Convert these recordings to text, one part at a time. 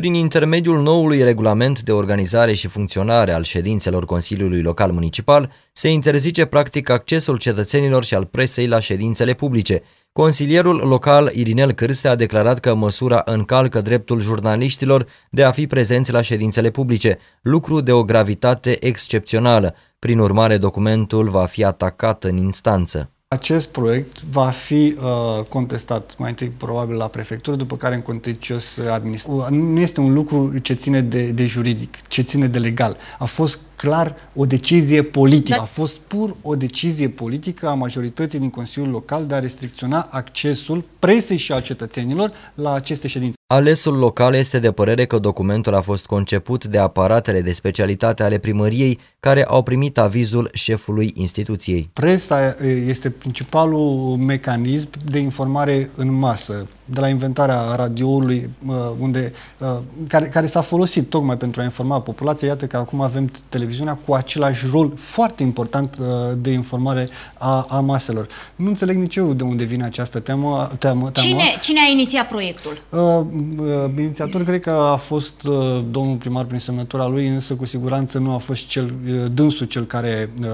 prin intermediul noului regulament de organizare și funcționare al ședințelor Consiliului Local Municipal, se interzice practic accesul cetățenilor și al presei la ședințele publice. Consilierul local Irinel Cârste a declarat că măsura încalcă dreptul jurnaliștilor de a fi prezenți la ședințele publice, lucru de o gravitate excepțională. Prin urmare, documentul va fi atacat în instanță. Acest proiect va fi uh, contestat mai întâi probabil la prefectură, după care în contencios administrativ. Nu este un lucru ce ține de, de juridic, ce ține de legal. A fost clar o decizie politică. Da. A fost pur o decizie politică a majorității din Consiliul Local de a restricționa accesul presei și a cetățenilor la aceste ședințe. Alesul local este de părere că documentul a fost conceput de aparatele de specialitate ale primăriei care au primit avizul șefului instituției. Presa este principalul mecanism de informare în masă de la inventarea radioului, uh, unde, uh, care, care s-a folosit tocmai pentru a informa populația. Iată că acum avem televiziunea cu același rol foarte important uh, de informare a, a maselor. Nu înțeleg nici eu de unde vine această teamă. teamă, teamă. Cine, cine a inițiat proiectul? Uh, inițiator cred că a fost uh, domnul primar prin semnătura lui, însă cu siguranță nu a fost cel, dânsul cel care uh,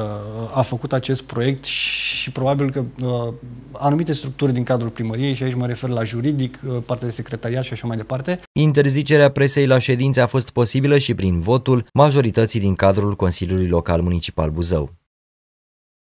a făcut acest proiect și probabil că uh, anumite structuri din cadrul primăriei, și aici mă refer la jur juridic, uh, partea de secretariat și așa mai departe. Interzicerea presei la ședințe a fost posibilă și prin votul majorității din cadrul Consiliului Local Municipal Buzău.